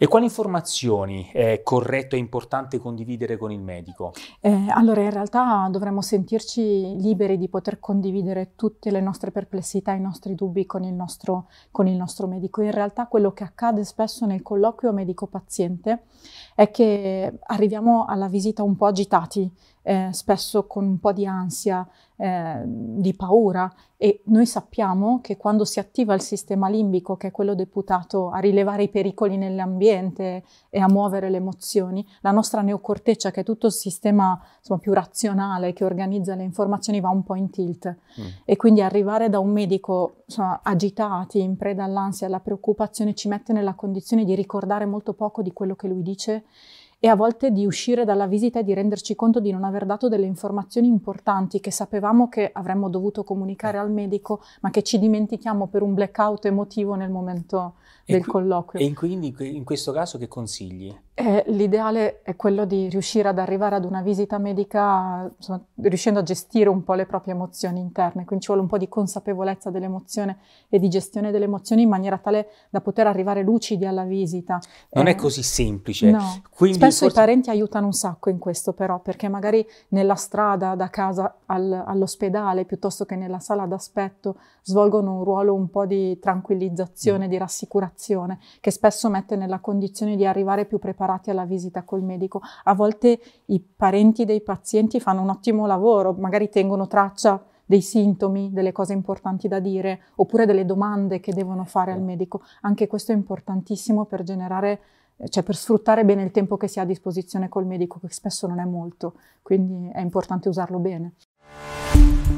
E quali informazioni è corretto e importante condividere con il medico? Eh, allora, in realtà dovremmo sentirci liberi di poter condividere tutte le nostre perplessità, i nostri dubbi con il nostro, con il nostro medico. In realtà quello che accade spesso nel colloquio medico-paziente è che arriviamo alla visita un po' agitati, eh, spesso con un po' di ansia, eh, di paura e noi sappiamo che quando si attiva il sistema limbico, che è quello deputato a rilevare i pericoli nell'ambiente e a muovere le emozioni, la nostra neocorteccia, che è tutto il sistema insomma, più razionale che organizza le informazioni, va un po' in tilt. Mm. E quindi arrivare da un medico insomma, agitati, in preda all'ansia alla preoccupazione, ci mette nella condizione di ricordare molto poco di quello che lui dice e a volte di uscire dalla visita e di renderci conto di non aver dato delle informazioni importanti che sapevamo che avremmo dovuto comunicare eh. al medico, ma che ci dimentichiamo per un blackout emotivo nel momento e del qui, colloquio. E quindi in questo caso che consigli? Eh, l'ideale è quello di riuscire ad arrivare ad una visita medica insomma, riuscendo a gestire un po' le proprie emozioni interne, quindi ci vuole un po' di consapevolezza dell'emozione e di gestione delle emozioni in maniera tale da poter arrivare lucidi alla visita. Non eh, è così semplice. No. Quindi Spesso forse... i parenti aiutano un sacco in questo però, perché magari nella strada da casa al, all'ospedale piuttosto che nella sala d'aspetto svolgono un ruolo un po' di tranquillizzazione, mm. di rassicurazione, che spesso mette nella condizione di arrivare più preparati preparati alla visita col medico. A volte i parenti dei pazienti fanno un ottimo lavoro, magari tengono traccia dei sintomi, delle cose importanti da dire, oppure delle domande che devono fare al medico. Anche questo è importantissimo per generare, cioè per sfruttare bene il tempo che si ha a disposizione col medico, che spesso non è molto, quindi è importante usarlo bene.